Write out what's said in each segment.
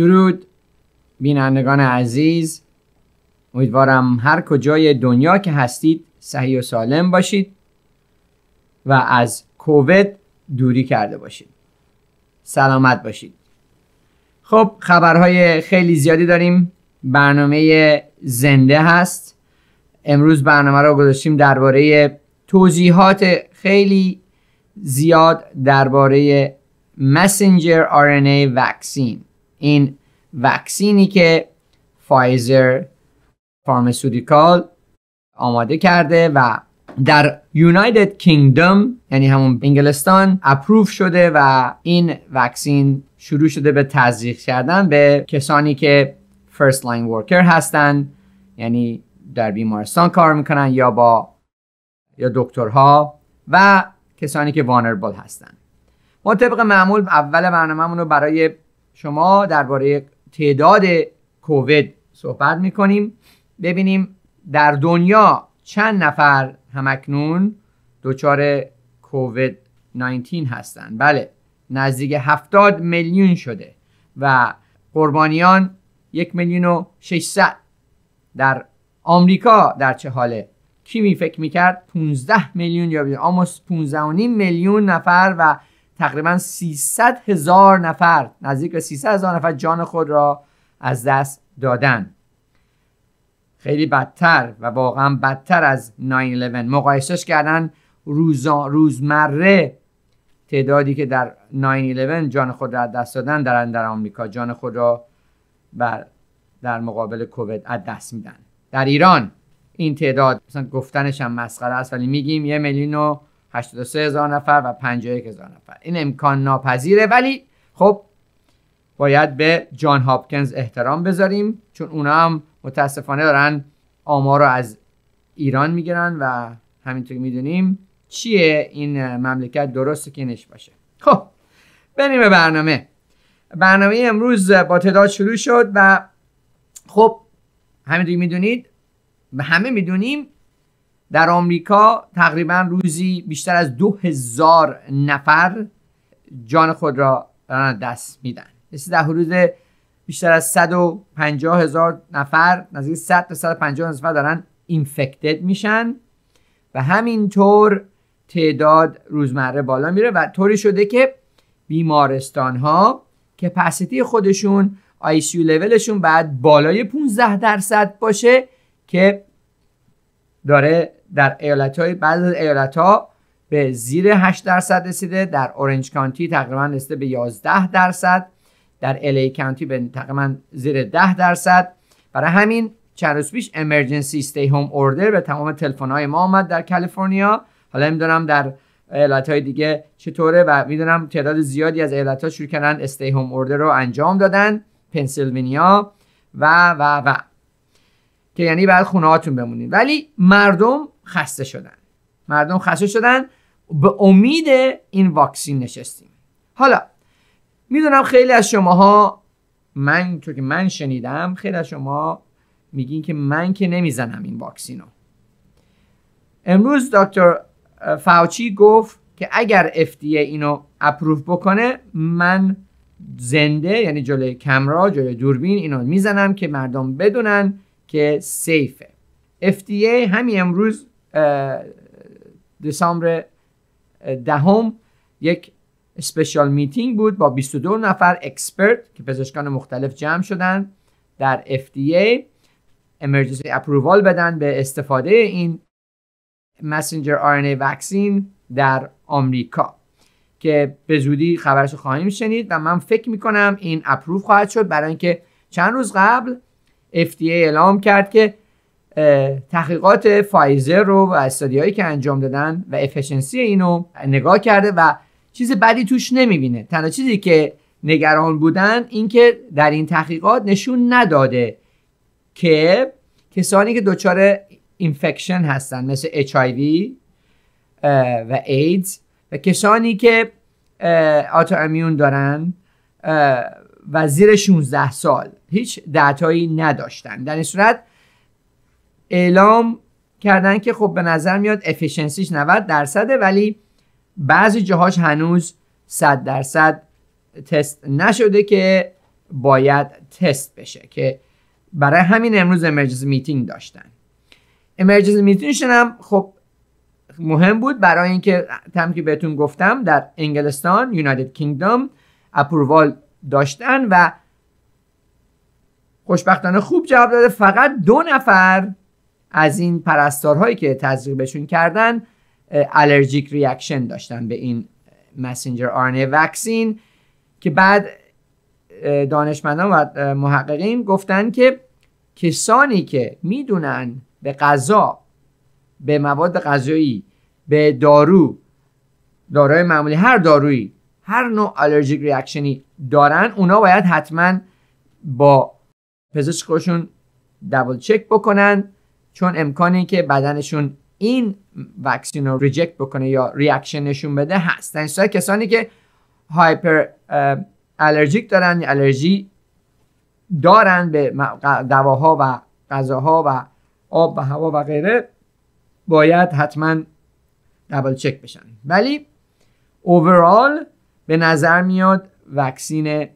درود بینندگان عزیز امیدوارم هر کجای دنیا که هستید صحیح و سالم باشید و از کووید دوری کرده باشید سلامت باشید خب خبرهای خیلی زیادی داریم برنامه زنده هست امروز برنامه را گذاشتیم درباره توضیحات خیلی زیاد درباره مسنجر RNA وکسین این وکسینی که فایزر فارماسیوتیکال آماده کرده و در یونایتد کینگدم یعنی همون انگلستان اپروف شده و این وکسین شروع شده به تزریق کردن به کسانی که فرست لاین ورکر هستن یعنی در بیمارستان کار میکنن یا با یا دکترها و کسانی که وانربل هستن ما طبق معمول اول برنامه رو برای شما درباره تعداد کووید صحبت میکنیم ببینیم در دنیا چند نفر همکنون دچار کووید 19 هستند بله نزدیک 70 میلیون شده و قربانیان یک میلیون و 600 در آمریکا در چه حاله کی می فکر میکرد 15 میلیون یا آموس 15 میلیون نفر و تقریبا 300 هزار نفر نزدیک به 300 هزار نفر جان خود را از دست دادن خیلی بدتر و واقعا بدتر از 9-11 مقایسش کردن روزا روزمره تعدادی که در 9-11 جان خود را از دست دادن در در آمریکا جان خود را در مقابل کووید از دست میدن در ایران این تعداد مثلا گفتنش هم مسخره است ولی میگیم یه میلیون و 83 هزار نفر و 51 هزار نفر این امکان ناپذیره ولی خب باید به جان هاپکنز احترام بذاریم چون اونا هم متاسفانه دارن آمار رو از ایران میگیرن و همینطور میدونیم چیه این مملکت درست که نش باشه خب بریم به برنامه برنامه امروز با تعداد شروع شد و خب همینطور میدونید همه میدونیم در آمریکا تقریبا روزی بیشتر از دو هزار نفر جان خود را دست میدن مثل یعنی در حدود بیشتر از 150 هزار نفر نزدیک 100 تا 150 هزار نفر دارن اینفکتد میشن و همینطور تعداد روزمره بالا میره و طوری شده که بیمارستان ها که کپاسیتی خودشون آیسیو لولشون بعد بالای 15 درصد باشه که داره در ایالت های بعض ایالت ها به زیر 8 درصد رسیده در اورنج کانتی تقریبا رسیده به 11 درصد در الی کانتی به تقریبا زیر 10 درصد برای همین چند روز پیش امرجنسی استی هوم اوردر به تمام تلفن های ما آمد در کالیفرنیا حالا میدونم در ایالت های دیگه چطوره و میدونم تعداد زیادی از ایالت ها شروع کردن استی هوم اوردر رو انجام دادن پنسیلوانیا و و و که یعنی بعد خونه هاتون ولی مردم خسته شدن مردم خسته شدن به امید این واکسین نشستیم حالا میدونم خیلی از شماها من تو که من شنیدم خیلی از شما میگین که من که نمیزنم این واکسینو امروز دکتر فاوچی گفت که اگر FDA اینو اپروف بکنه من زنده یعنی جلوی کمرا جلوی دوربین اینو میزنم که مردم بدونن که سیفه FDA همین امروز دسامبر دهم یک اسپشیال میتینگ بود با 22 نفر اکسپرت که پزشکان مختلف جمع شدن در FDA امرجنسی اپرووال بدن به استفاده این مسنجر RNA وکسین در آمریکا که به زودی خبرش خواهیم شنید و من فکر میکنم این اپروف خواهد شد برای اینکه چند روز قبل FDA اعلام کرد که تحقیقات فایزر رو و استادیایی که انجام دادن و افیشنسی اینو نگاه کرده و چیز بدی توش نمیبینه تنها چیزی که نگران بودن اینکه در این تحقیقات نشون نداده که کسانی که دچار اینفکشن هستن مثل HIV و ایدز و کسانی که آتو امیون دارن و زیر 16 سال هیچ دعتایی نداشتن در این صورت اعلام کردن که خب به نظر میاد افیشنسیش 90 درصده ولی بعضی جاهاش هنوز 100 درصد تست نشده که باید تست بشه که برای همین امروز امرجنسی میتینگ داشتن امرجنسی میتینگشون هم خب مهم بود برای اینکه تم که بهتون گفتم در انگلستان یونایتد کینگدام اپرووال داشتن و خوشبختانه خوب جواب داده فقط دو نفر از این پرستارهایی که بشون کردن الرژیک ریاکشن داشتن به این مسنجر آرنه وکسین که بعد دانشمندان و محققین گفتن که کسانی که میدونن به غذا به مواد غذایی به دارو دارای معمولی هر دارویی هر نوع آلرژیک ریاکشنی دارن اونا باید حتما با پزشکشون دبل چک بکنن چون امکانی که بدنشون این وکسین رو ریجکت بکنه یا ریاکشن نشون بده هست. سای کسانی که هایپر آلرژیک دارن یا آلرژی یعنی دارن به دواها و غذاها و آب و هوا و غیره باید حتما دبل چک بشن ولی اوورال به نظر میاد وکسین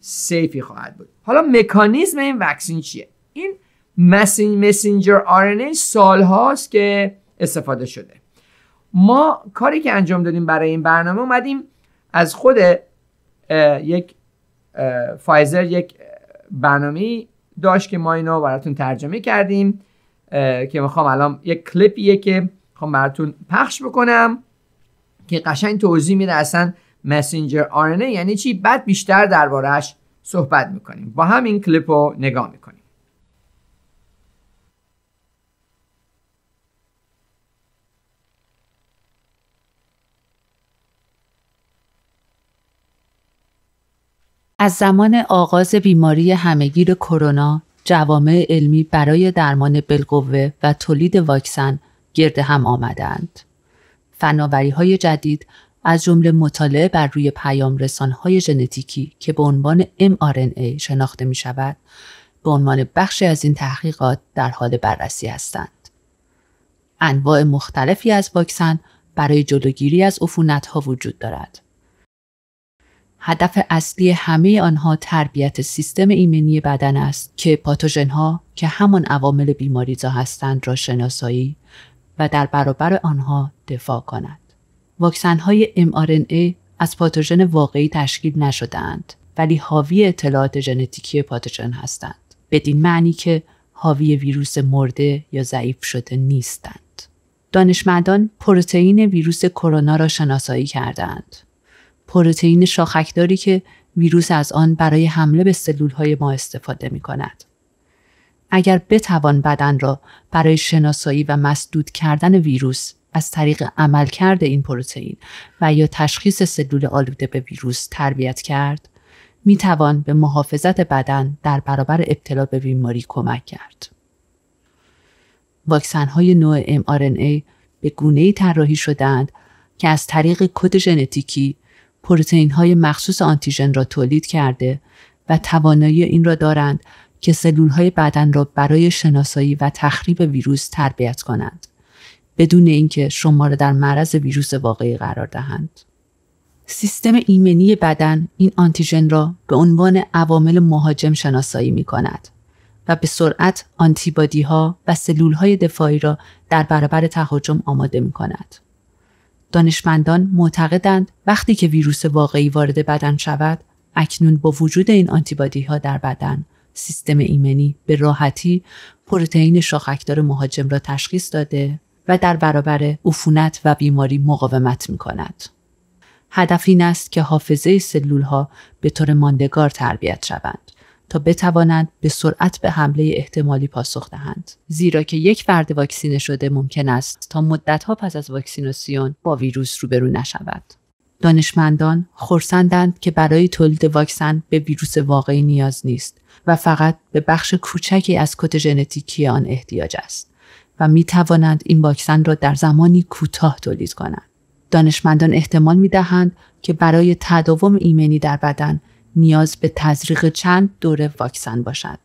سیفی خواهد بود حالا مکانیزم این وکسین چیه این مسنجر آرنه سال هاست که استفاده شده ما کاری که انجام دادیم برای این برنامه اومدیم از خود یک فایزر یک برنامه داشت که ما اینو براتون ترجمه کردیم که میخوام الان یک کلیپیه که میخوام براتون پخش بکنم که قشنگ توضیح میده اصلا مسنجر آرنه یعنی چی بعد بیشتر دربارهش صحبت میکنیم با این کلیپ رو نگاه میکنیم از زمان آغاز بیماری همهگیر کرونا جوامع علمی برای درمان بالقوه و تولید واکسن گرد هم آمدند. فناوری های جدید از جمله مطالعه بر روی پیام رسانهای ژنتیکی که به عنوان mRNA شناخته می شود به عنوان بخشی از این تحقیقات در حال بررسی هستند. انواع مختلفی از واکسن برای جلوگیری از عفونت ها وجود دارد. هدف اصلی همه آنها تربیت سیستم ایمنی بدن است که پاتوژن ها که همان عوامل بیماریزا هستند را شناسایی و در برابر آنها دفاع کند. واکسن های mRNA از پاتوژن واقعی تشکیل نشدهاند ولی حاوی اطلاعات ژنتیکی پاتوژن هستند بدین معنی که حاوی ویروس مرده یا ضعیف شده نیستند دانشمندان پروتئین ویروس کرونا را شناسایی کردند پروتئین شاخکداری که ویروس از آن برای حمله به سلول های ما استفاده می کند. اگر بتوان بدن را برای شناسایی و مسدود کردن ویروس از طریق عملکرد این پروتئین و یا تشخیص سلول آلوده به ویروس تربیت کرد می توان به محافظت بدن در برابر ابتلا به بیماری کمک کرد. واکسن های نوع mRNA به گونه طراحی شدند که از طریق کد ژنتیکی پروتئین های مخصوص آنتیژن را تولید کرده و توانایی این را دارند که سلول های بدن را برای شناسایی و تخریب ویروس تربیت کنند. بدون اینکه شما را در معرض ویروس واقعی قرار دهند. سیستم ایمنی بدن این آنتیژن را به عنوان عوامل مهاجم شناسایی می کند و به سرعت آنتیبادی ها و سلول های دفاعی را در برابر تهاجم آماده می کند. دانشمندان معتقدند وقتی که ویروس واقعی وارد بدن شود اکنون با وجود این آنتیبادی ها در بدن سیستم ایمنی به راحتی پروتئین شاخکدار مهاجم را تشخیص داده و در برابر عفونت و بیماری مقاومت می کند. هدف این است که حافظه سلول ها به طور ماندگار تربیت شوند تا بتوانند به سرعت به حمله احتمالی پاسخ دهند زیرا که یک فرد واکسینه شده ممکن است تا مدتها پس از واکسیناسیون با ویروس روبرو نشود دانشمندان خرسندند که برای تولید واکسن به ویروس واقعی نیاز نیست و فقط به بخش کوچکی از کت ژنتیکی آن احتیاج است و می توانند این واکسن را در زمانی کوتاه تولید کنند. دانشمندان احتمال می دهند که برای تداوم ایمنی در بدن نیاز به تزریق چند دوره واکسن باشد.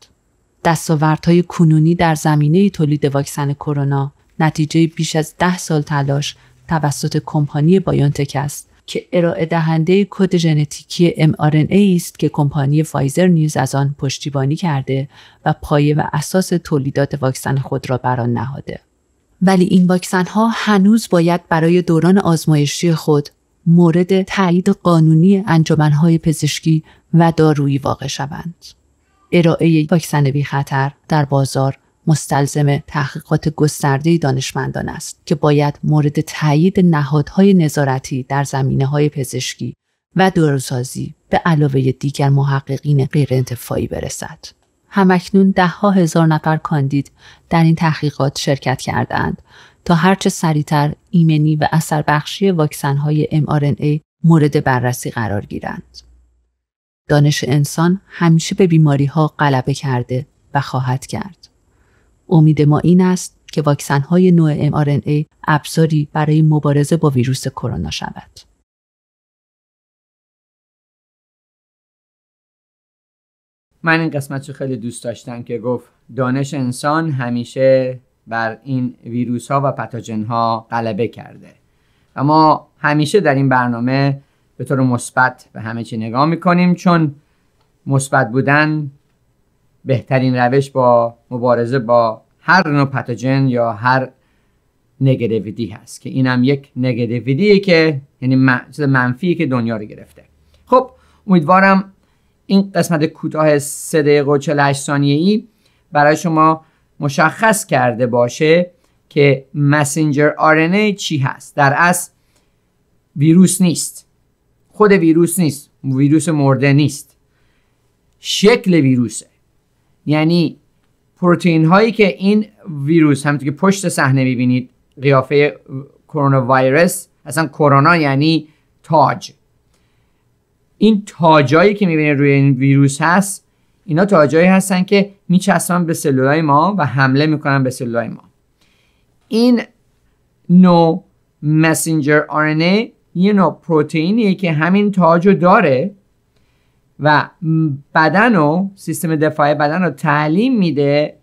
دستاوردهای کنونی در زمینه تولید واکسن کرونا نتیجه بیش از ده سال تلاش توسط کمپانی بایونتک است که ارائه دهنده کد ژنتیکی mRNA است که کمپانی فایزر نیز از آن پشتیبانی کرده و پایه و اساس تولیدات واکسن خود را بر آن نهاده ولی این واکسن ها هنوز باید برای دوران آزمایشی خود مورد تایید قانونی های پزشکی و دارویی واقع شوند. ارائه واکسن بی خطر در بازار مستلزم تحقیقات گسترده دانشمندان است که باید مورد تایید نهادهای نظارتی در زمینه های پزشکی و دورسازی به علاوه دیگر محققین غیرانتفاعی برسد. همکنون دهها هزار نفر کاندید در این تحقیقات شرکت کردند تا هرچه سریعتر ایمنی و اثر بخشی واکسن های mRNA مورد بررسی قرار گیرند. دانش انسان همیشه به بیماری ها غلبه کرده و خواهد کرد. امید ما این است که واکسن های نوع mRNA ابزاری برای مبارزه با ویروس کرونا شود. من این قسمت رو خیلی دوست داشتم که گفت دانش انسان همیشه بر این ویروس ها و پتاجن ها غلبه کرده و ما همیشه در این برنامه به طور مثبت به همه چی نگاه میکنیم چون مثبت بودن بهترین روش با مبارزه با هر نوع پتوجن یا هر نگتیویتی هست که اینم یک نگتیویتیه که یعنی منفی که دنیا رو گرفته خب امیدوارم این قسمت کوتاه 3 دقیقه و 48 ثانیه ای برای شما مشخص کرده باشه که مسنجر آرنه چی هست در اصل ویروس نیست خود ویروس نیست ویروس مرده نیست شکل ویروسه یعنی پروتئین هایی که این ویروس همونطور که پشت صحنه میبینید قیافه کرونا ویروس اصلا کرونا یعنی تاج این تاجایی که میبینید روی این ویروس هست اینا تاجایی هستن که میچسبن به سلولای ما و حمله میکنن به سلولای ما این نو مسنجر آرنه یه نوع پروتئینیه که همین تاج رو داره و بدن و سیستم دفاعی بدن رو تعلیم میده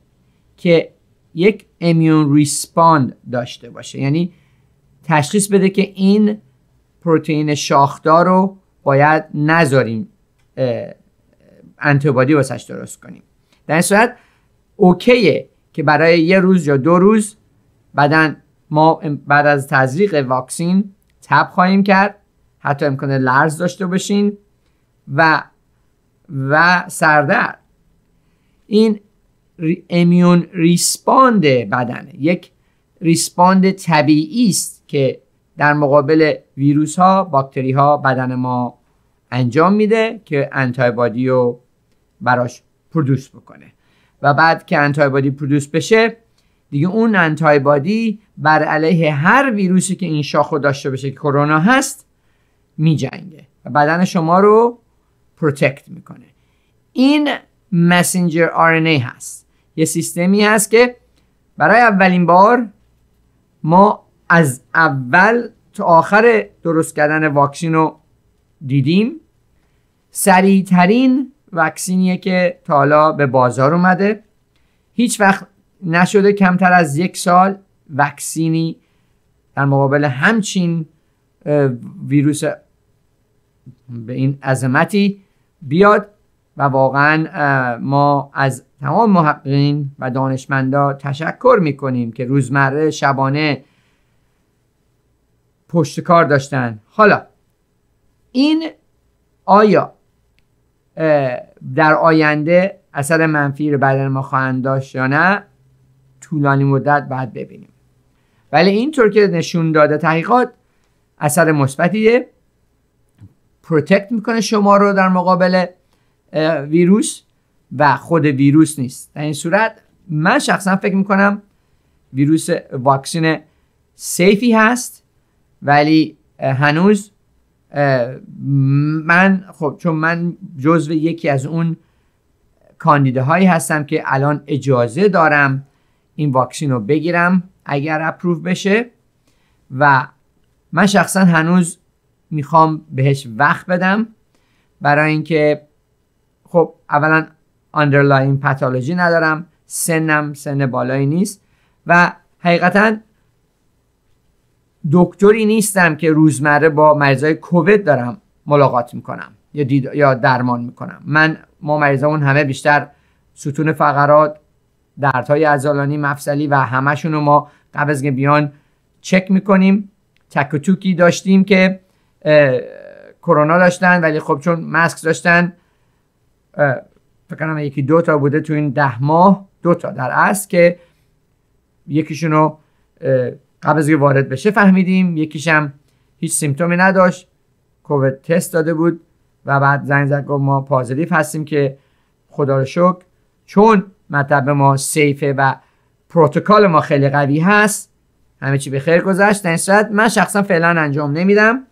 که یک امیون ریسپاند داشته باشه یعنی تشخیص بده که این پروتئین شاخدار رو باید نذاریم انتبادی واسش درست کنیم در این صورت اوکیه که برای یه روز یا دو روز بدن ما بعد از تزریق واکسین تب خواهیم کرد حتی امکان لرز داشته باشین و و سردر این امیون ریسپاند بدنه یک ریسپاند طبیعی است که در مقابل ویروس ها باکتری ها بدن ما انجام میده که انتایبادی رو براش پرودوس بکنه و بعد که انتایبادی پرودوس بشه دیگه اون انتایبادی بر علیه هر ویروسی که این رو داشته باشه که کرونا هست میجنگه و بدن شما رو پروتکت میکنه این مسنجر ای هست یه سیستمی هست که برای اولین بار ما از اول تا آخر درست کردن واکسین رو دیدیم سریعترین واکسینیه که تا به بازار اومده هیچ وقت نشده کمتر از یک سال واکسینی در مقابل همچین ویروس به این عظمتی بیاد و واقعا ما از تمام محققین و دانشمندا تشکر میکنیم که روزمره شبانه پشت کار داشتن حالا این آیا در آینده اثر منفی رو بدن ما خواهند داشت یا نه طولانی مدت بعد ببینیم ولی اینطور که نشون داده تحقیقات اثر مثبتیه پروتکت میکنه شما رو در مقابل ویروس و خود ویروس نیست در این صورت من شخصا فکر میکنم ویروس واکسین سیفی هست ولی هنوز من خب چون من جزو یکی از اون هایی هستم که الان اجازه دارم این واکسین رو بگیرم اگر اپروف بشه و من شخصا هنوز میخوام بهش وقت بدم برای اینکه خب اولا آندرلاین پاتولوژی ندارم سنم سن بالایی نیست و حقیقتا دکتری نیستم که روزمره با مریضای کووید دارم ملاقات میکنم یا, دید... یا درمان میکنم من ما مریضامون همه بیشتر ستون فقرات دردهای ازالانی مفصلی و همشون رو ما قبل بیان چک میکنیم تک و داشتیم که کرونا داشتن ولی خب چون ماسک داشتن فکر کنم یکی دو تا بوده تو این ده ماه دو تا در اصل که یکیشونو قبل از وارد بشه فهمیدیم یکیشم هیچ سیمتومی نداشت کووید تست داده بود و بعد زنگ زد ما پازلیف هستیم که خدا رو شکر چون مطلب ما سیفه و پروتکل ما خیلی قوی هست همه چی به خیر گذشت در من شخصا فعلا انجام نمیدم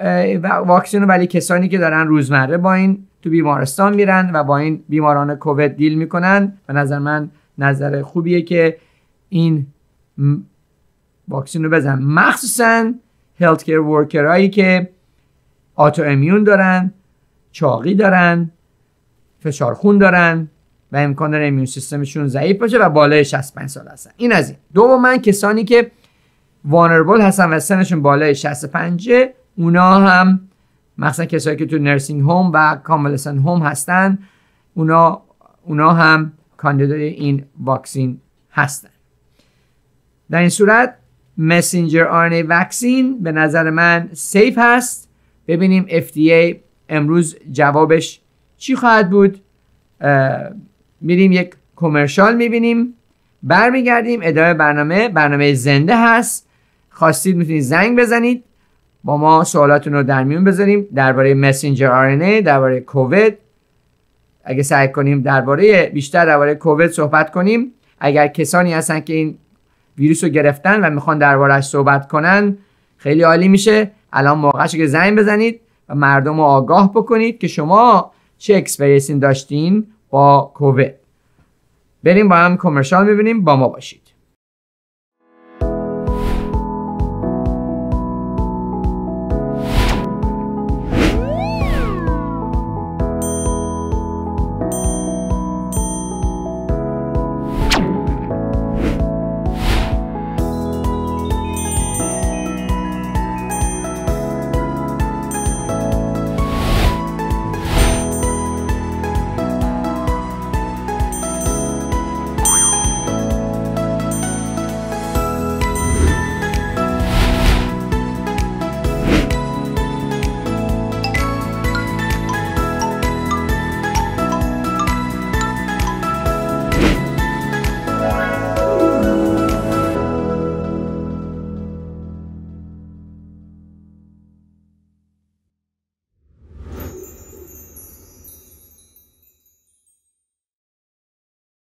رو ولی کسانی که دارن روزمره با این تو بیمارستان میرن و با این بیماران کووید دیل میکنن و نظر من نظر خوبیه که این واکسین رو بزن مخصوصا کیر ورکرایی که آتو امیون دارن چاقی دارن فشار خون دارن و امکان داره امیون سیستمشون ضعیف باشه و بالای 65 سال هستن این از این دوم من کسانی که وانربول هستن و سنشون بالای 65 اونا هم مخصوصا کسایی که تو نرسینگ هوم و سن هوم هستن اونا, اونا هم کاندیدای این واکسین هستن در این صورت مسنجر آرنه واکسین به نظر من سیف هست ببینیم FDA امروز جوابش چی خواهد بود میریم یک کمرشال میبینیم برمیگردیم ادامه برنامه برنامه زنده هست خواستید میتونید زنگ بزنید با ما سوالاتون رو در میون بذاریم درباره مسنجر آر درباره کووید اگه سعی کنیم درباره بیشتر درباره کووید صحبت کنیم اگر کسانی هستن که این ویروس رو گرفتن و میخوان دربارهش صحبت کنن خیلی عالی میشه الان موقعش که زنگ بزنید و مردم رو آگاه بکنید که شما چه اکسپریسین داشتین با کووید بریم با هم کمرشال میبینیم با ما باشید